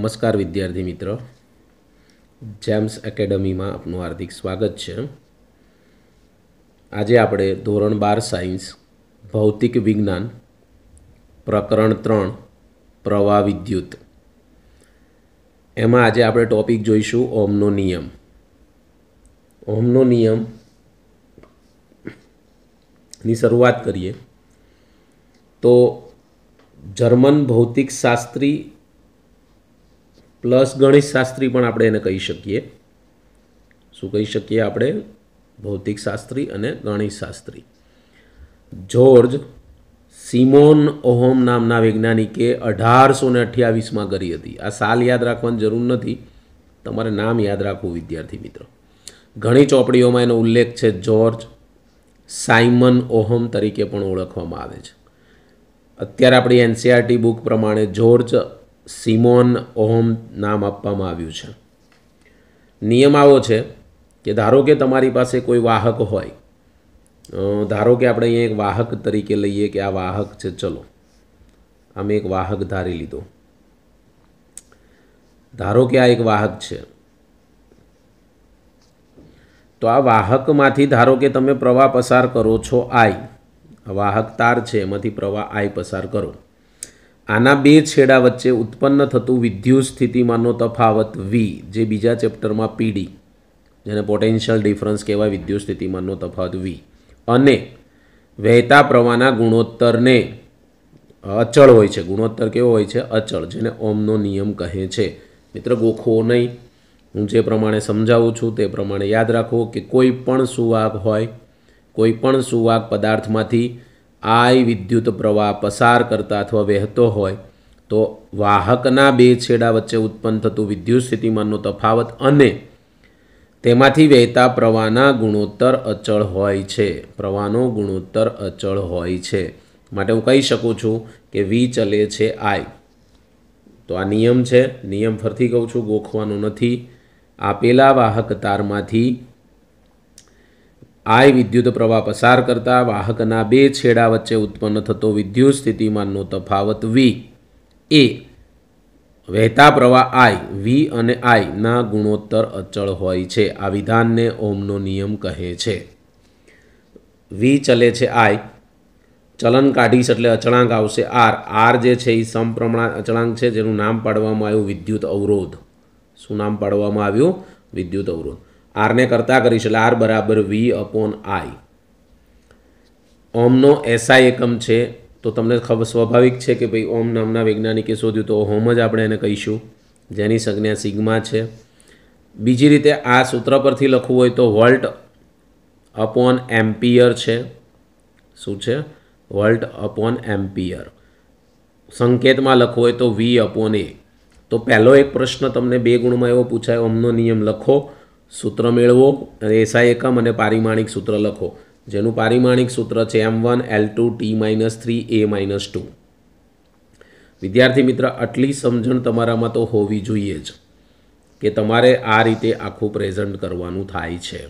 નમસ્કાર વિદ્યાર્થી મિત્ર જેમ્સ એકેડમીમાં આપનું હાર્દિક સ્વાગત છે આજે આપણે ધોરણ બાર સાયન્સ ભૌતિક વિજ્ઞાન પ્રકરણ ત્રણ પ્રવાહ વિદ્યુત એમાં આજે આપણે ટોપિક જોઈશું ઓમનો નિયમ ઓમનો નિયમ ની શરૂઆત કરીએ તો જર્મન ભૌતિક શાસ્ત્રી પ્લસ ગણિતશાસ્ત્રી પણ આપણે એને કહી શકીએ શું કહી શકીએ આપણે ભૌતિકશાસ્ત્રી અને ગણિતશાસ્ત્રી જ્યોર્જ સિમોન ઓહોમ નામના વૈજ્ઞાનિકે અઢારસો ને અઠ્યાવીસમાં કરી હતી આ સાલ યાદ રાખવાની જરૂર નથી તમારે નામ યાદ રાખવું વિદ્યાર્થી મિત્રો ઘણી ચોપડીઓમાં એનો ઉલ્લેખ છે જ્યોર્જ સાયમન ઓહમ તરીકે પણ ઓળખવામાં આવે છે અત્યારે આપણી એનસીઆરટી બુક પ્રમાણે જ્યોર્જ સિમોન ઓહમ નામ આપવામાં આવ્યું છે નિયમ આવો છે કે ધારો કે તમારી પાસે કોઈ વાહક હોય ધારો કે આપણે અહીંયા એક વાહક તરીકે લઈએ કે આ વાહક છે ચલો અમે એક વાહક ધારી લીધો ધારો કે આ એક વાહક છે તો આ વાહકમાંથી ધારો કે તમે પ્રવાહ પસાર કરો છો આઈ વાહક તાર છે એમાંથી પ્રવાહ આઈ પસાર કરો આના બે છેડા વચ્ચે ઉત્પન્ન થતું વિદ્યુત સ્થિતિમાનનો તફાવત વી જે બીજા ચેપ્ટરમાં પીડી જેને પોટેન્શિયલ ડિફરન્સ કહેવાય વિદ્યુત સ્થિતિમાનનો તફાવત વી અને વહેતા પ્રવાહના ગુણોત્તરને અચળ હોય છે ગુણોત્તર કેવો હોય છે અચળ જેને ઓમનો નિયમ કહે છે મિત્ર ગોખવો નહીં હું જે પ્રમાણે સમજાવું છું તે પ્રમાણે યાદ રાખો કે કોઈ પણ સુવાહક હોય કોઈ પણ સુવાહક પદાર્થમાંથી આય વિદ્યુત પ્રવાહ પસાર કરતા અથવા વહેતો હોય તો વાહકના બે છેડા વચ્ચે ઉત્પન્ન થતું વિદ્યુત સ્થિતિમાનનો તફાવત અને તેમાંથી વહેતા પ્રવાહના ગુણોત્તર અચળ હોય છે પ્રવાહનો ગુણોત્તર અચળ હોય છે માટે હું કહી શકું છું કે વી ચલે છે આઈ તો આ નિયમ છે નિયમ ફરીથી કહું છું ગોખવાનો નથી આપેલા વાહક તારમાંથી આય વિદ્યુત પ્રવાહ પસાર કરતા વાહકના બે છેડા વચ્ચે ઉત્પન્ન થતો વિદ્યુત સ્થિતિમાનનો તફાવત વી એ વહેતા પ્રવાહ આઈ વી અને આઈના ગુણોત્તર અચળ હોય છે આ વિધાનને ઓમનો નિયમ કહે છે વી ચલે છે આઈ ચલન કાઢીશ એટલે અચળાંક આવશે આર આર જે છે એ સમપ્રમાણ અચળાંક છે જેનું નામ પાડવામાં આવ્યું વિદ્યુત અવરોધ શું નામ પાડવામાં આવ્યું વિદ્યુત અવરોધ આરને કરતા કરીશ એટલે આર બરાબર વી અપોન આઈ ઓમનો એસઆઈ એકમ છે તો તમને ખબર સ્વાભાવિક છે કે ભાઈ ઓમ નામના વૈજ્ઞાનિકે શોધ્યું તો હોમ જ આપણે એને કહીશું જેની સંજ્ઞા સિગ્મા છે બીજી રીતે આ સૂત્ર પરથી લખવું હોય તો વોલ્ટ અપોન એમ્પિયર છે શું છે વોલ્ટ અપોન એમ્પિયર સંકેતમાં લખવું હોય તો વી અપોન એ તો પહેલો એક પ્રશ્ન તમને બે ગુણમાં એવો પૂછાય ઓમનો નિયમ લખો સૂત્ર મેળવો અને એસઆઈ એકમ અને પારિમાણિક સૂત્ર લખો જેનું પારિમાણિક સૂત્ર છે M one L two T minus three A minus two વિદ્યાર્થી મિત્ર આટલી સમજણ તમારામાં તો હોવી જોઈએ જ કે તમારે આ રીતે આખું પ્રેઝન્ટ કરવાનું થાય છે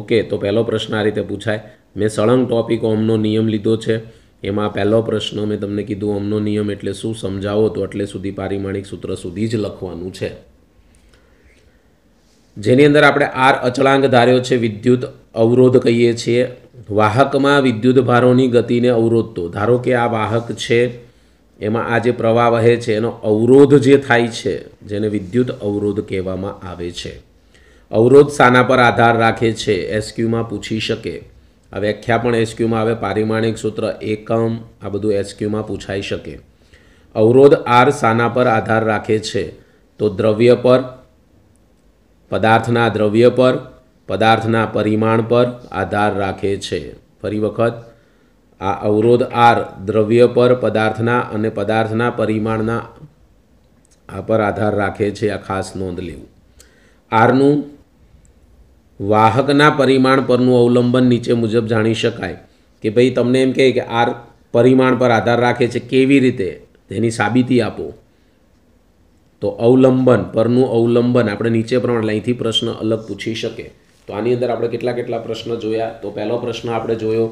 ઓકે તો પહેલો પ્રશ્ન આ રીતે પૂછાય મેં સળંગ ટોપિક ઓમનો નિયમ લીધો છે એમાં પહેલો પ્રશ્ન મેં તમને કીધું ઓમનો નિયમ એટલે શું સમજાવો તો એટલે સુધી પારિમાણિક સૂત્ર સુધી જ લખવાનું છે જેની અંદર આપણે આર અચળાંક ધાર્યો છે વિદ્યુત અવરોધ કહીએ છીએ વાહકમાં વિદ્યુત ભારોની ગતિને અવરોધતો ધારો કે આ વાહક છે એમાં આ જે પ્રવાહ વહે છે એનો અવરોધ જે થાય છે જેને વિદ્યુત અવરોધ કહેવામાં આવે છે અવરોધ શાના પર આધાર રાખે છે એસક્યુમાં પૂછી શકે આ વ્યાખ્યા પણ એસક્યુમાં આવે પારિમાણિક સૂત્ર એકમ આ બધું એસક્યુમાં પૂછાઈ શકે અવરોધ આર શાના પર આધાર રાખે છે તો દ્રવ્ય પર પદાર્થના દ્રવ્ય પર પદાર્થના પરિમાણ પર આધાર રાખે છે ફરી વખત આ અવરોધ આર દ્રવ્ય પર પદાર્થના અને પદાર્થના પરિમાણના આ પર આધાર રાખે છે આ ખાસ નોંધ લેવું આરનું વાહકના પરિમાણ પરનું અવલંબન નીચે મુજબ જાણી શકાય કે ભાઈ તમને એમ કહે કે આર પરિમાણ પર આધાર રાખે છે કેવી રીતે તેની સાબિતી આપો તો અવલંબન પરનું અવલંબન આપણે નીચે પ્રમાણે અહીંથી પ્રશ્ન અલગ પૂછી શકે તો આની અંદર આપણે કેટલા કેટલા પ્રશ્ન જોયા તો પહેલો પ્રશ્ન આપણે જોયો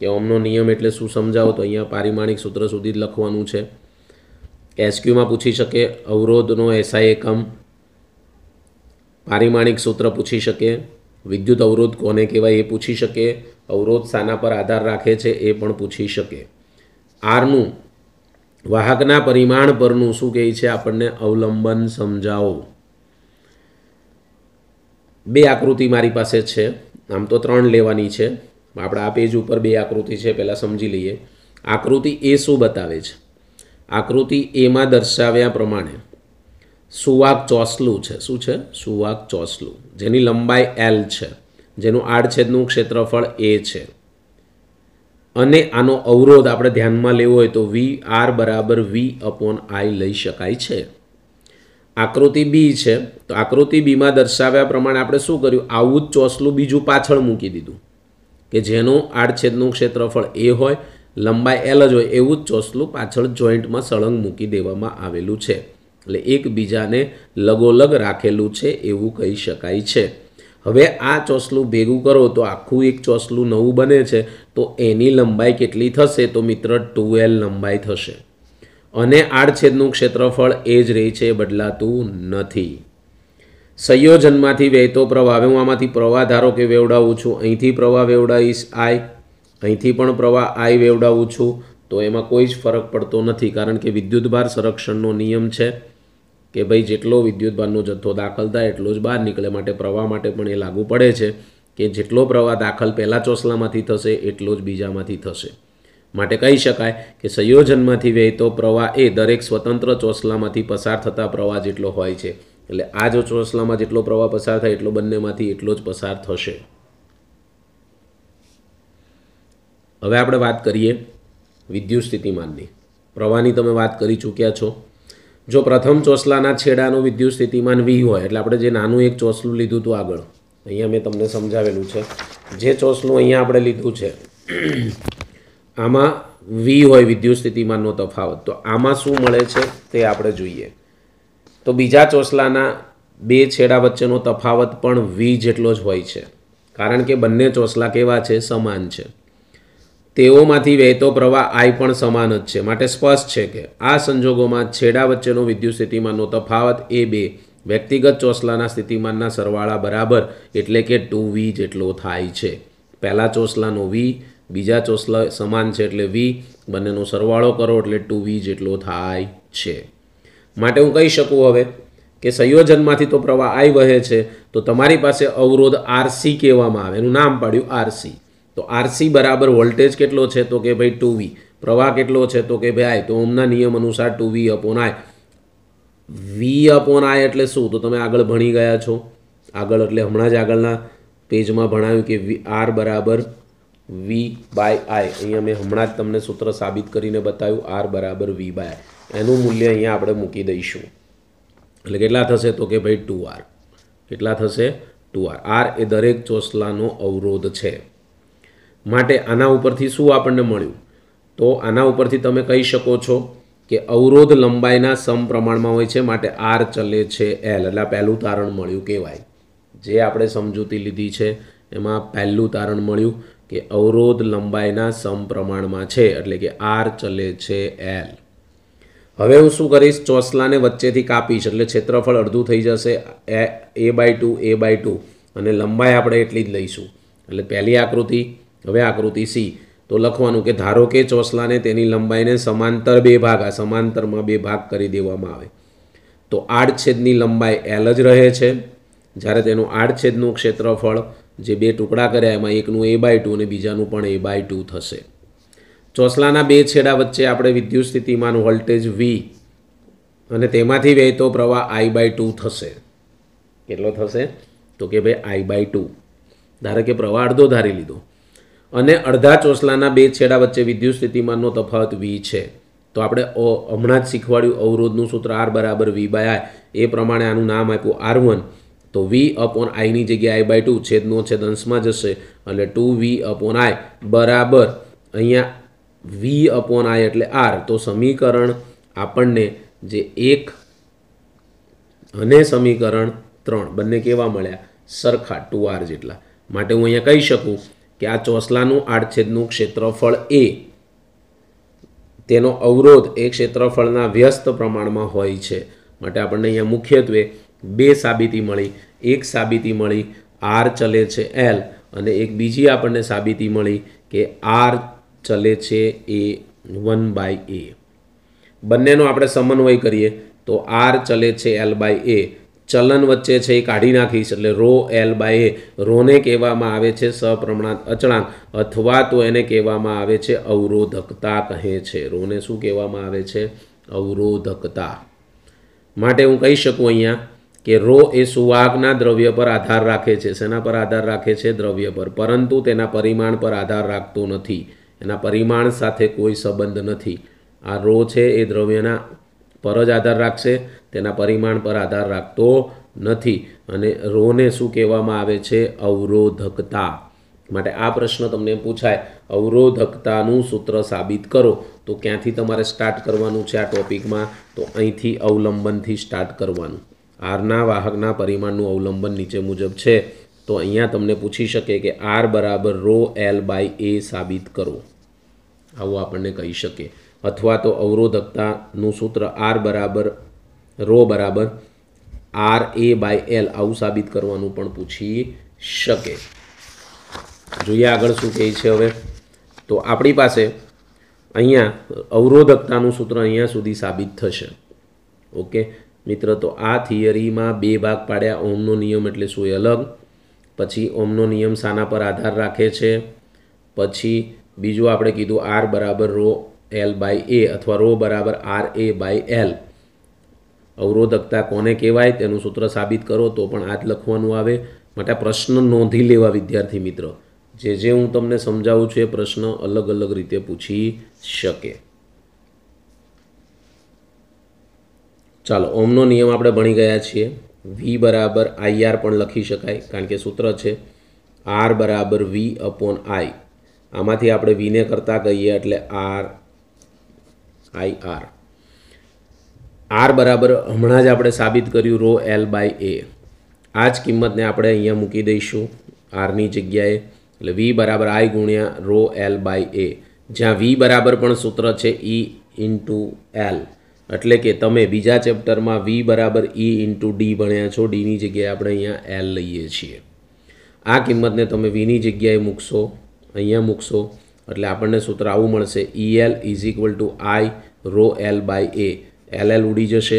કે ઓમનો નિયમ એટલે શું સમજાવો તો અહીંયા પારિમાણિક સૂત્ર સુધી જ લખવાનું છે એસક્યુમાં પૂછી શકે અવરોધનો એસઆઈ એકમ પારિમાણિક સૂત્ર પૂછી શકે વિદ્યુત અવરોધ કોને કહેવાય એ પૂછી શકે અવરોધ શાના પર આધાર રાખે છે એ પણ પૂછી શકે આરનું વાહકના પરિમાણ પરનું શું કહે છે આપણને અવલંબન સમજાવો બે આકૃતિ મારી પાસે છે આમ તો ત્રણ લેવાની છે આપણે આ પેજ ઉપર બે આકૃતિ છે પહેલાં સમજી લઈએ આકૃતિ એ શું બતાવે છે આકૃતિ એમાં દર્શાવ્યા પ્રમાણે સુવાક ચોસલું છે શું છે સુવાક ચોસલું જેની લંબાઈ એલ છે જેનું આડછેદનું ક્ષેત્રફળ એ છે અને આનો અવરોધ આપણે ધ્યાનમાં લેવો હોય તો વી આર બરાબર વી અપોન આઈ લઈ શકાય છે આકૃતિ બી છે તો આકૃતિ બીમાં દર્શાવ્યા પ્રમાણે આપણે શું કર્યું આવું જ ચોસલું બીજું પાછળ મૂકી દીધું કે જેનું આડછેદનું ક્ષેત્રફળ એ હોય લંબાઈ એલ જ હોય એવું જ ચોસલું પાછળ જોઈન્ટમાં સળંગ મૂકી દેવામાં આવેલું છે એટલે એકબીજાને લગોલગ રાખેલું છે એવું કહી શકાય છે હવે આ ચોસલું ભેગું કરો તો આખું એક ચોસલું નવું બને છે તો એની લંબાઈ કેટલી થશે તો મિત્ર ટુ લંબાઈ થશે અને આડછેદનું ક્ષેત્રફળ એ જ રહે છે બદલાતું નથી સંયોજનમાંથી વહેતો પ્રવાહ હવે હું આમાંથી પ્રવાહ ધારો કે વેવડાવું છું અહીંથી પ્રવાહ વેવડાવીશ આય અહીંથી પણ પ્રવાહ આઈ વેવડાવું છું તો એમાં કોઈ જ ફરક પડતો નથી કારણ કે વિદ્યુતભાર સંરક્ષણનો નિયમ છે કે ભાઈ જેટલો વિદ્યુત વિદ્યુતભારનો જથ્થો દાખલ થાય એટલો જ બહાર નીકળે માટે પ્રવાહ માટે પણ એ લાગુ પડે છે કે જેટલો પ્રવાહ દાખલ પહેલા ચોસલામાંથી થશે એટલો જ બીજામાંથી થશે માટે કહી શકાય કે સંયોજનમાંથી વહેતો પ્રવાહ એ દરેક સ્વતંત્ર ચોસલામાંથી પસાર થતા પ્રવાહ જેટલો હોય છે એટલે આ જો ચોસલામાં જેટલો પ્રવાહ પસાર થાય એટલો બંનેમાંથી એટલો જ પસાર થશે હવે આપણે વાત કરીએ વિદ્યુત સ્થિતિમાનની પ્રવાહની તમે વાત કરી ચૂક્યા છો જો પ્રથમ ચોસલાના છેડાનું વિદ્યુત સ્થિતિમાન વી હોય એટલે આપણે જે નાનું એક ચોસલું લીધું હતું આગળ અહીંયા મેં તમને સમજાવેલું છે જે ચોસલું અહીંયા આપણે લીધું છે આમાં વી હોય વિદ્યુત સ્થિતિમાનનો તફાવત તો આમાં શું મળે છે તે આપણે જોઈએ તો બીજા ચોસલાના બે છેડા વચ્ચેનો તફાવત પણ વી જેટલો જ હોય છે કારણ કે બંને ચોસલા કેવા છે સમાન છે તેઓમાંથી વહેતો પ્રવાહ આઈ પણ સમાન જ છે માટે સ્પષ્ટ છે કે આ સંજોગોમાં છેડા વચ્ચેનો વિદ્યુત સ્થિતિમાનનો તફાવત એ બે વ્યક્તિગત ચોસલાના સ્થિતિમાનના સરવાળા બરાબર એટલે કે ટુ વી જેટલો થાય છે પહેલા ચોસલાનો વી બીજા ચોસલા સમાન છે એટલે વી બંનેનો સરવાળો કરો એટલે ટુ વી જેટલો થાય છે માટે હું કહી શકું હવે કે સંયોજનમાંથી તો પ્રવાહ આઈ વહે છે તો તમારી પાસે અવરોધ આરસી કહેવામાં આવે એનું નામ પાડ્યું આરસી તો આરસી બરાબર વોલ્ટેજ કેટલો છે તો કે ભાઈ ટુ વી પ્રવાહ કેટલો છે તો કે ભાઈ આય તો ઓમના નિયમ અનુસાર to V upon I V upon I એટલે શું તો તમે આગળ ભણી ગયા છો આગળ એટલે હમણાં જ આગળના પેજમાં ભણાવ્યું કે વી આર બરાબર વી બાય આઈ અહીંયા મેં હમણાં જ તમને સૂત્ર સાબિત કરીને બતાવ્યું આર બરાબર વી બાય એનું મૂલ્ય અહીંયા આપણે મૂકી દઈશું એટલે કેટલા થશે તો કે ભાઈ ટુ આર કેટલા થશે ટુ આર આર એ દરેક ચોસલાનો અવરોધ છે માટે આના ઉપરથી શું આપણને મળ્યું તો આના ઉપરથી તમે કહી શકો છો કે અવરોધ લંબાઈના સમપ્રમાણમાં હોય છે માટે આર ચલે છે એલ એટલે પહેલું તારણ મળ્યું કહેવાય જે આપણે સમજૂતી લીધી છે એમાં પહેલું તારણ મળ્યું કે અવરોધ લંબાઈના સમપ્રમાણમાં છે એટલે કે આર ચલે છે એલ હવે હું શું કરીશ ચોસલાને વચ્ચેથી કાપીશ એટલે ક્ષેત્રફળ અડધું થઈ જશે એ A by two A by two અને લંબાઈ આપણે એટલી જ લઈશું એટલે પહેલી આકૃતિ હવે આકૃતિ સી તો લખવાનું કે ધારો કે ચોસલાને તેની લંબાઈને સમાંતર બે ભાગ આ સમાંતરમાં બે ભાગ કરી દેવામાં આવે તો આડછેદની લંબાઈ એલ જ રહે છે જ્યારે તેનું આડછેદનું ક્ષેત્રફળ જે બે ટુકડા કર્યા એમાં એકનું એ બાય ટુ અને બીજાનું પણ એ બાય ટુ થશે ચોસલાના બે છેડા વચ્ચે આપણે વિદ્યુત સ્થિતિમાન વોલ્ટેજ વી અને તેમાંથી વહેતો પ્રવાહ આઈ બાય ટુ થશે કેટલો થશે તો કે ભાઈ આઈ બાય ટુ ધારો કે પ્રવાહ અડધો ધારી લીધો અને અડધા ચોસલાના બે છેડા વચ્ચે વિદ્યુત સ્થિતિમાનનો તફાવત વી છે તો આપણે હમણાં જ શીખવાડ્યું અવરોધનું સૂત્ર આર બરાબર વી બાય આઈ એ પ્રમાણે આનું નામ આપ્યું આર વન તો વી અપોન આઈની જગ્યાએ આઈ બાય ટુ છેદનો છેદ અંશમાં જશે એટલે ટુ વી અપોન આય બરાબર અહીંયા વી અપોન આય એટલે આર તો સમીકરણ આપણને જે એક અને સમીકરણ ત્રણ બંને કેવા મળ્યા સરખા ટુ આર જેટલા માટે હું અહીંયા કહી શકું કે આ ચોસલાનું આડછેદનું ક્ષેત્રફળ એ તેનો અવરોધ એ ક્ષેત્રફળના વ્યસ્ત પ્રમાણમાં હોય છે માટે આપણને અહીંયા મુખ્યત્વે બે સાબિતી મળી એક સાબિતી મળી આર ચલે છે એલ અને એક બીજી આપણને સાબિતી મળી કે આર ચલે છે એ વન બાય એ બંનેનો આપણે સમન્વય કરીએ તો આર ચલે છે એલ બાય એ ચલન વચ્ચે છે એ કાઢી નાખીશ એટલે રો એલ બાય એ રોને કહેવામાં આવે છે સપ્રમાણ અચળાંક અથવા તો એને કહેવામાં આવે છે અવરોધકતા કહે છે રોને શું કહેવામાં આવે છે અવરોધકતા માટે હું કહી શકું અહીંયા કે રો એ સુવાગના દ્રવ્ય પર આધાર રાખે છે શેના પર આધાર રાખે છે દ્રવ્ય પર પરંતુ તેના પરિમાણ પર આધાર રાખતો નથી એના પરિમાણ સાથે કોઈ સંબંધ નથી આ રો છે એ દ્રવ્યના પર જ આધાર રાખશે તેના પરિમાણ પર આધાર રાખતો નથી અને રોને શું કહેવામાં આવે છે અવરોધકતા માટે આ પ્રશ્ન તમને પૂછાય અવરોધકતાનું સૂત્ર સાબિત કરો તો ક્યાંથી તમારે સ્ટાર્ટ કરવાનું છે આ ટોપિકમાં તો અહીંથી અવલંબનથી સ્ટાર્ટ કરવાનું આરના વાહકના પરિમાણનું અવલંબન નીચે મુજબ છે તો અહીંયા તમને પૂછી શકે કે આર બરાબર રો એલ બાય એ સાબિત કરો આવું આપણને કહી શકે અથવા તો અવરોધકતાનું સૂત્ર આર બરાબર રો બરાબર આર એ બાય એલ આવું સાબિત કરવાનું પણ પૂછી શકે જોઈએ આગળ શું કહે છે હવે તો આપણી પાસે અહીંયા અવરોધકતાનું સૂત્ર અહીંયા સુધી સાબિત થશે ઓકે મિત્ર તો આ થિયરીમાં બે ભાગ પાડ્યા ઓમનો નિયમ એટલે શું એ અલગ પછી ઓમનો નિયમ સાના પર આધાર રાખે છે પછી બીજું આપણે કીધું આર બરાબર રો એલ બાય એ અથવા રો બરાબર આર એ બાય એલ અવરોધકતા કોને કહેવાય તેનું સૂત્ર સાબિત કરો તો પણ આ જ લખવાનું આવે માટે પ્રશ્ન નોંધી લેવા વિદ્યાર્થી મિત્રો જે જે હું તમને સમજાવું છું એ પ્રશ્ન અલગ અલગ રીતે પૂછી શકે ચાલો ઓમનો નિયમ આપણે ભણી ગયા છીએ વી બરાબર આઈઆર પણ લખી શકાય કારણ કે સૂત્ર છે આર બરાબર વી અપોન આઈ આમાંથી આપણે વીને કરતાં કહીએ એટલે આર આઈ આર આર બરાબર હમણાં જ આપણે સાબિત કર્યું રો એલ બાય એ આ જ કિંમતને આપણે અહીંયા મૂકી દઈશું આરની જગ્યાએ એટલે વી બરાબર આઈ ગુણ્યા રો એલ બાય એ જ્યાં વી બરાબર પણ સૂત્ર છે ઈ ઇન્ટુ એલ એટલે કે તમે બીજા ચેપ્ટરમાં વી બરાબર ઈ ઇન્ટુ ડી ભણ્યા છો ડીની જગ્યાએ આપણે અહીંયા એલ લઈએ છીએ આ કિંમતને તમે વીની જગ્યાએ મૂકશો અહીંયા મૂકશો એટલે આપણને સૂત્ર આવું મળશે E L is equal to I rho L by A L L ઉડી જશે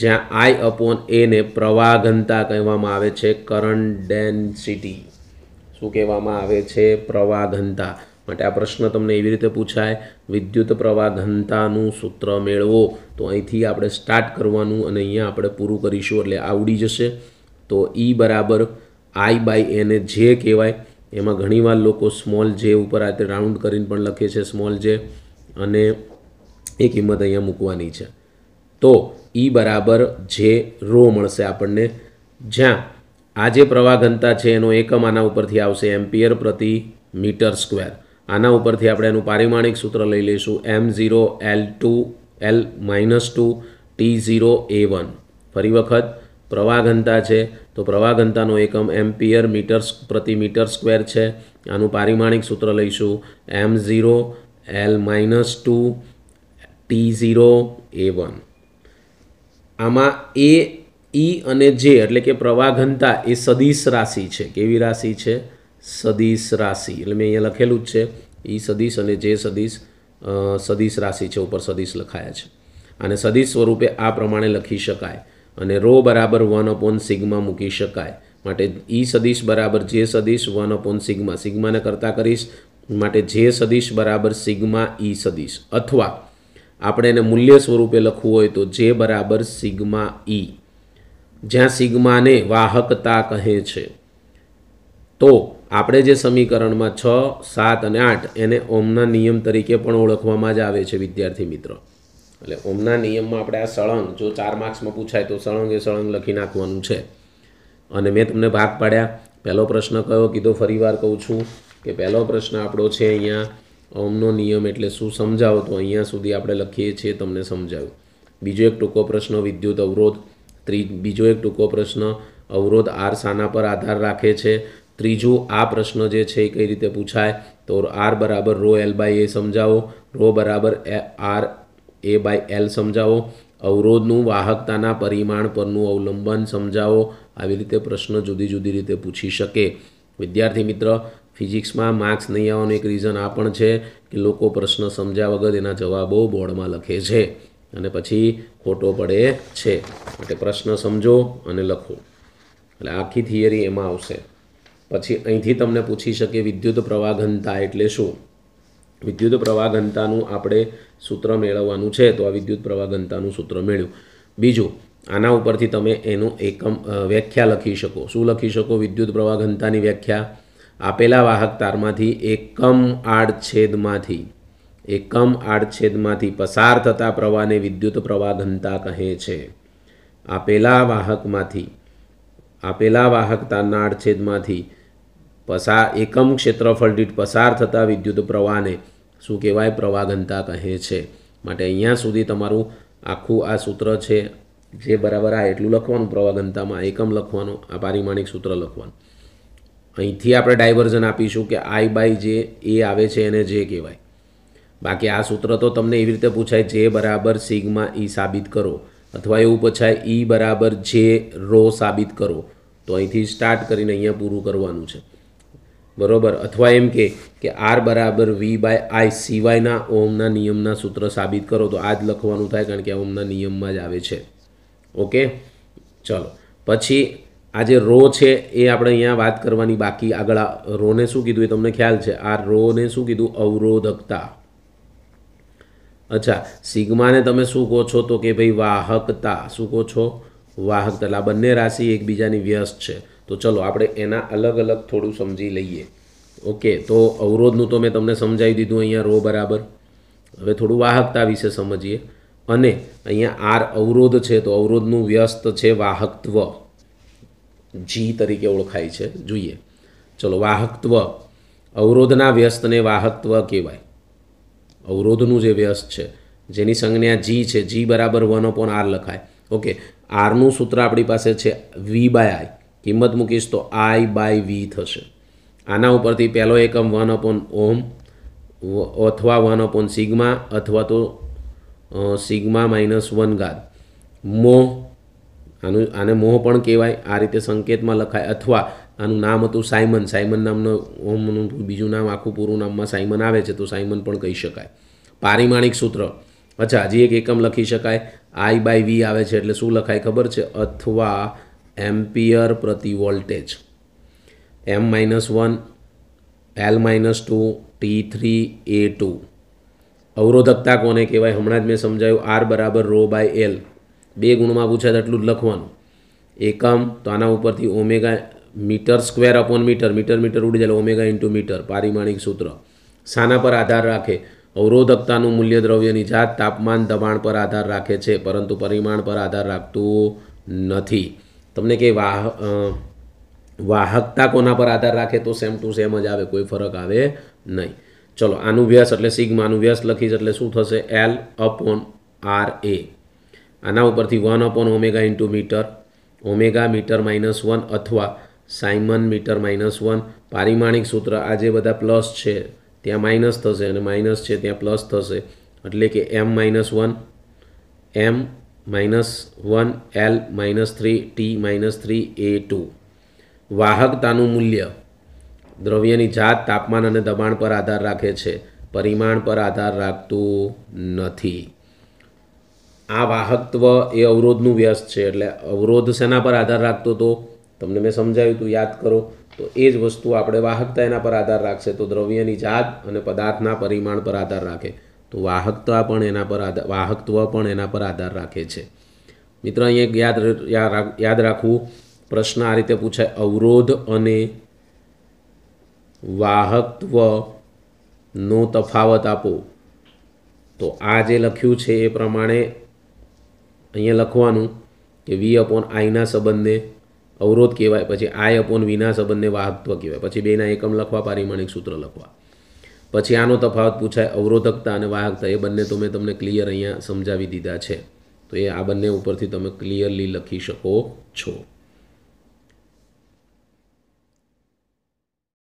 જ્યાં આઈ અપોન એને પ્રવાહ ઘનતા કહેવામાં આવે છે કરંટ ડેન્સિટી શું કહેવામાં આવે છે પ્રવાહ ઘનતા માટે આ પ્રશ્ન તમને એવી રીતે પૂછાય વિદ્યુત પ્રવાહ ઘનતાનું સૂત્ર મેળવો તો અહીંથી આપણે સ્ટાર્ટ કરવાનું અને અહીંયા આપણે પૂરું કરીશું એટલે આ ઉડી જશે તો ઈ e બરાબર આઈ બાય એને જે કહેવાય એમાં ઘણીવાર લોકો સ્મોલ જે ઉપર આ રીતે રાઉન્ડ કરીને પણ લખે છે સ્મોલ જે અને એ કિંમત અહીંયા મૂકવાની છે તો એ e બરાબર જે રો મળશે આપણને જ્યાં આ જે પ્રવાહ ઘનતા છે એનો એકમ આના ઉપરથી આવશે એમ્પિયર પ્રતિ મીટર સ્ક્વેર આના ઉપરથી આપણે એનું પારિમાણિક સૂત્ર લઈ લઈશું M zero L two L minus two T zero A one ફરી વખત પ્રવાહઘનતા છે તો પ્રવાહઘનતાનો એકમ એમ્પિયર મીટર પ્રતિ મીટર સ્ક્વેર છે આનું પારિમાણિક સૂત્ર લઈશું M zero L minus two T zero A one આમાં એ ઈ અને જે એટલે કે પ્રવાહઘનતા એ સદીશ રાશિ છે કેવી રાશિ છે સદીશ રાશિ એટલે મેં અહીંયા લખેલું જ છે ઈ સદીશ અને જે સદીશ સદીશ રાશિ છે ઉપર સદીશ લખાયા છે અને સદીશ સ્વરૂપે આ પ્રમાણે લખી શકાય અને રો બરાબર વન અપોન સિગ્મા મૂકી શકાય માટે ઈ સદીશ બરાબર જે સદીશ વન અપોન સિગ્મા સિગ્માને કરતાં કરીશ માટે જે સદીશ બરાબર સિગ્મા ઈ સદીશ અથવા આપણે એને મૂલ્ય સ્વરૂપે લખવું હોય તો જે બરાબર સિગ્મા ઈ જ્યાં સિગ્માને વાહકતા કહે છે તો આપણે જે સમીકરણમાં છ સાત અને આઠ એને ઓમના નિયમ તરીકે પણ ઓળખવામાં જ આવે છે વિદ્યાર્થી મિત્રો એટલે ઓમના નિયમમાં આપણે આ સળંગ જો ચાર માર્ક્સમાં પૂછાય તો સળંગ એ સળંગ લખી નાખવાનું છે અને મેં તમને ભાગ પાડ્યા પહેલો પ્રશ્ન કયો કીધો ફરીવાર કહું છું કે પહેલો પ્રશ્ન આપણો છે અહીંયા ઓમનો નિયમ એટલે શું સમજાવો તો અહીંયા સુધી આપણે લખીએ છીએ તમને સમજાવ્યું બીજો એક ટૂંકો પ્રશ્ન વિદ્યુત અવરોધ ત્રી બીજો એક ટૂંકો પ્રશ્ન અવરોધ આર સાના પર આધાર રાખે છે ત્રીજું આ પ્રશ્ન જે છે એ કઈ રીતે પૂછાય તો આર બરાબર રો એલ બાય એ સમજાવો રો બરાબર આર એ બાય એલ સમજાવો અવરોધનું વાહકતાના પરિમાણ પરનું અવલંબન સમજાવો આવી રીતે પ્રશ્ન જુદી જુદી રીતે પૂછી શકે વિદ્યાર્થી મિત્ર ફિઝિક્સમાં માર્ક્સ નહીં આવવાનું એક રીઝન આ પણ છે કે લોકો પ્રશ્ન સમજ્યા વગર એના જવાબો બોર્ડમાં લખે છે અને પછી ખોટો પડે છે માટે પ્રશ્ન સમજો અને લખો એટલે આખી થિયરી એમાં આવશે પછી અહીંથી તમને પૂછી શકે વિદ્યુત પ્રવાહ ઘનતા એટલે શું વિદ્યુત પ્રવાહ આપણે સૂત્ર મેળવવાનું છે તો આ વિદ્યુત પ્રવાહ સૂત્ર મેળવ્યું બીજું આના ઉપરથી તમે એનું એકમ વ્યાખ્યા લખી શકો શું લખી શકો વિદ્યુત પ્રવાહ વ્યાખ્યા આપેલા વાહક તારમાંથી એકમ આડછેદમાંથી એકમ આડછેદમાંથી પસાર થતા પ્રવાહને વિદ્યુત પ્રવાહ કહે છે આપેલા વાહકમાંથી આપેલા વાહક તારના આડછેદમાંથી પસાર એકમ ક્ષેત્રફળ દીઠ પસાર થતા વિદ્યુત પ્રવાહને શું કહેવાય પ્રવાહઘનતા કહે છે માટે અહીંયા સુધી તમારું આખું આ સૂત્ર છે જે બરાબર આ એટલું લખવાનું પ્રવાહઘનતામાં એકમ લખવાનું આ પારિમાણિક સૂત્ર લખવાનું અહીંથી આપણે ડાયવર્ઝન આપીશું કે આઈ બાય જે એ આવે છે એને જે કહેવાય બાકી આ સૂત્ર તો તમને એવી રીતે પૂછાય જે બરાબર સિગમાં ઈ e સાબિત કરો અથવા એવું પૂછાય ઈ e બરાબર જે રો સાબિત કરો તો અહીંથી સ્ટાર્ટ કરીને અહીંયા પૂરું કરવાનું છે બરોબર અથવા એમ કે કે આર બરાબર વી બાય આઈ સિવાયના ઓમના નિયમના સૂત્ર સાબિત કરો તો આ જ લખવાનું થાય કારણ કે ઓમના નિયમમાં જ આવે છે ઓકે ચલો પછી આ જે રો છે એ આપણે અહીંયા વાત કરવાની બાકી આગળ રોને શું કીધું એ તમને ખ્યાલ છે આ રોને શું કીધું અવરોધકતા અચ્છા સિગ્માને તમે શું કહો છો તો કે ભાઈ વાહકતા શું કહો છો વાહકતા એટલે આ બંને રાશિ એકબીજાની વ્યસ્ત છે તો ચલો આપણે એના અલગ અલગ થોડું સમજી લઈએ ઓકે તો અવરોધનું તો મેં તમને સમજાવી દીધું અહીંયા રો બરાબર હવે થોડું વાહકતા વિશે સમજીએ અને અહીંયા આર અવરોધ છે તો અવરોધનું વ્યસ્ત છે વાહકત્વ જી તરીકે ઓળખાય છે જોઈએ ચલો વાહકત્વ અવરોધના વ્યસ્તને વાહકત્વ કહેવાય અવરોધનું જે વ્યસ્ત છે જેની સંજ્ઞા જી છે જી બરાબર વન ઓપોન આર લખાય ઓકે આરનું સૂત્ર આપણી પાસે છે વી બાય આઈ કિંમત મૂકીશ તો આઈ બાય વી થશે આના ઉપરથી પહેલો એકમ વન અપોન ઓમ અથવા વન અપોન સિગ્મા અથવા તો સિગ્મા માઇનસ વન ગાદ મોહ આનું આને મોહ પણ કહેવાય આ રીતે સંકેતમાં લખાય અથવા આનું નામ હતું સાયમન સાયમન નામનો ઓમનું બીજું નામ આખું પૂરું નામમાં સાયમન આવે છે તો સાયમન પણ કહી શકાય પારિમાણિક સૂત્ર અચ્છા હજી એક એકમ લખી શકાય આઈ બાય વી આવે છે એટલે શું લખાય ખબર છે અથવા એમ્પિયર પ્રતિ voltage M minus one L minus two T three A two અવરોધકતા કોને કહેવાય હમણાં જ મેં સમજાયું આર બરાબર રો બાય એલ બે ગુણમાં પૂછાય એટલું જ લખવાનું એકમ તો આના ઉપરથી omega metre square upon metre metre metre ઉડી જાય ઓમેગા ઇન્ટુ મીટર પારિમાણિક સૂત્ર શાના પર આધાર રાખે અવરોધકતાનું મૂલ્ય દ્રવ્યની જાત તાપમાન દબાણ પર આધાર રાખે છે પરંતુ પરિમાણ પર આધાર રાખતું નથી તમને કે વાહ વાહકતા કોના પર આધાર રાખે તો સેમ ટુ સેમ જ આવે કોઈ ફરક આવે નહીં ચલો આનું વ્યસ એટલે સિગ્માનું વ્યસ લખીશ એટલે શું થશે એલ અપોન આર એ આના ઉપરથી one upon omega into metre omega metre minus one અથવા સાયમન મીટર માઇનસ વન પારિમાણિક સૂત્ર આ જે બધા પ્લસ છે ત્યાં માઇનસ થશે અને માઇનસ છે ત્યાં પ્લસ થશે એટલે કે M minus one M minus one L minus three T minus three A two વાહકતાનું મૂલ્ય દ્રવ્યની જાત તાપમાન અને દબાણ પર આધાર રાખે છે પરિમાણ પર આધાર રાખતું નથી આ વાહકત્વ એ અવરોધનું વ્યસ્ત છે એટલે અવરોધ શેના પર આધાર રાખતો હતો તમને મેં સમજાવ્યું હતું યાદ કરો તો એ જ વસ્તુ આપણે વાહકતા એના પર આધાર રાખશે તો દ્રવ્યની જાત અને પદાર્થના પરિમાણ પર આધાર રાખે તો વાહકતા પણ એના પર આધાર વાહકત્વ પણ એના પર આધાર રાખે છે મિત્ર અહીંયા એક યાદ યાદ રાખવું પ્રશ્ન આ રીતે પૂછાય અવરોધ અને વાહકત્વનો તફાવત આપો તો આ જે લખ્યું છે એ પ્રમાણે અહીંયા લખવાનું કે વી અપોન આઈના સંબંધને અવરોધ કહેવાય પછી આય અપોન વીના સંબંધને વાહકત્વ કહેવાય પછી બેના એકમ લખવા પારિમાણિક સૂત્ર લખવા પછી આનો તફાવત પૂછાય અવરોધકતા અને વાહકતા એ બંને તો મેં તમને ક્લિયર અહીંયા સમજાવી દીધા છે તો એ આ બંને ઉપરથી તમે ક્લિયરલી લખી શકો છો